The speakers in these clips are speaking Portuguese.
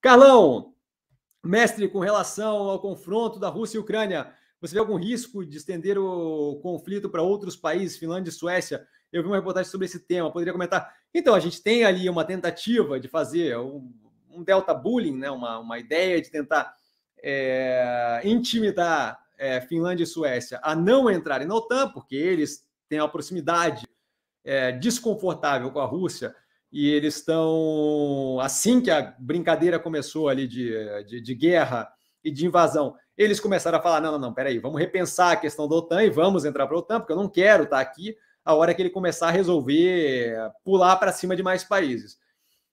Carlão, mestre, com relação ao confronto da Rússia e Ucrânia, você vê algum risco de estender o conflito para outros países, Finlândia e Suécia? Eu vi uma reportagem sobre esse tema, poderia comentar. Então, a gente tem ali uma tentativa de fazer um, um delta bullying, né? uma, uma ideia de tentar é, intimidar é, Finlândia e Suécia a não entrarem na OTAN, porque eles têm uma proximidade é, desconfortável com a Rússia e eles estão. Assim que a brincadeira começou ali de, de, de, guerra e de invasão, eles começaram a falar: não, não, não, peraí, vamos repensar a questão da OTAN e vamos entrar para a OTAN, porque eu não quero estar tá aqui a hora que ele começar a resolver pular para cima de mais países.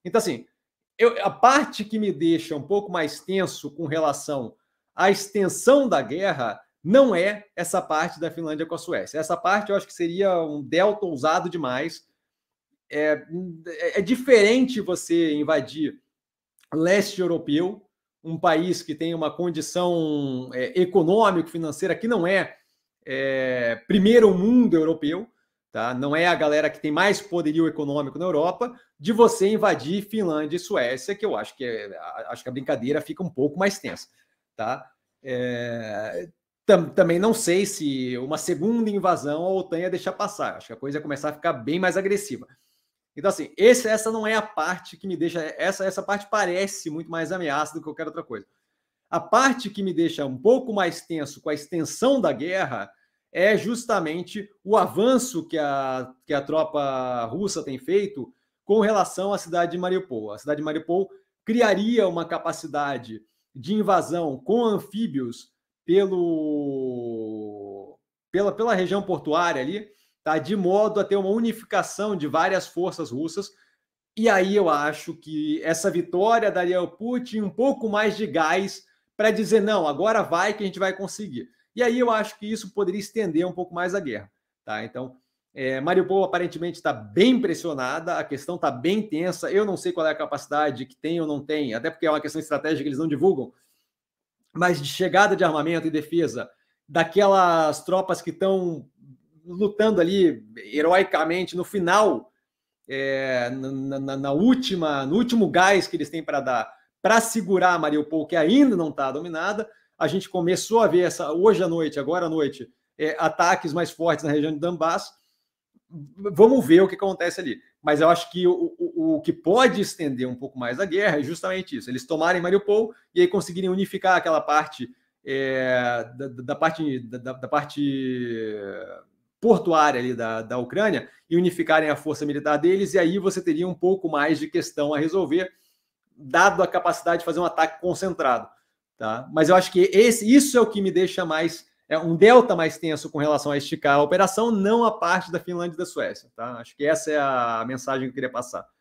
Então, assim, eu, a parte que me deixa um pouco mais tenso com relação à extensão da guerra não é essa parte da Finlândia com a Suécia. Essa parte eu acho que seria um delta ousado demais é, é, é diferente você invadir leste europeu, um país que tem uma condição é, econômico-financeira que não é, é primeiro mundo europeu, tá? não é a galera que tem mais poderio econômico na Europa, de você invadir Finlândia e Suécia, que eu acho que, é, acho que a brincadeira fica um pouco mais tensa. Tá? É, tam, também não sei se uma segunda invasão a OTAN ia deixar passar, acho que a coisa ia começar a ficar bem mais agressiva. Então, assim, esse, essa não é a parte que me deixa. Essa, essa parte parece muito mais ameaça do que qualquer outra coisa. A parte que me deixa um pouco mais tenso com a extensão da guerra é justamente o avanço que a, que a tropa russa tem feito com relação à cidade de Mariupol. A cidade de Mariupol criaria uma capacidade de invasão com anfíbios pelo, pela, pela região portuária ali, tá? de modo a ter uma unificação de várias forças russas. E aí eu acho que essa vitória daria ao Putin um pouco mais de gás para dizer: não, agora vai que a gente vai conseguir. E aí eu acho que isso poderia estender um pouco mais a guerra. Tá? Então, é, Mariupol aparentemente está bem pressionada, a questão está bem tensa. Eu não sei qual é a capacidade que tem ou não tem, até porque é uma questão estratégica que eles não divulgam. Mas de chegada de armamento e defesa daquelas tropas que estão lutando ali heroicamente no final, é, na, na, na, última, no último gás que eles têm para dar para segurar a Mariupol, que ainda não está dominada. A gente começou a ver essa hoje à noite, agora à noite, é, ataques mais fortes na região de Dambás Vamos ver o que acontece ali. Mas eu acho que o, o, o que pode estender um pouco mais a guerra é justamente isso: eles tomarem Mariupol e aí conseguirem unificar aquela parte é, da, da, parte da, da parte portuária ali da, da Ucrânia e unificarem a força militar deles, e aí você teria um pouco mais de questão a resolver, dado a capacidade de fazer um ataque concentrado. Tá? Mas eu acho que esse, isso é o que me deixa mais. É um delta mais tenso com relação a esticar a operação, não a parte da Finlândia e da Suécia. Tá? Acho que essa é a mensagem que eu queria passar.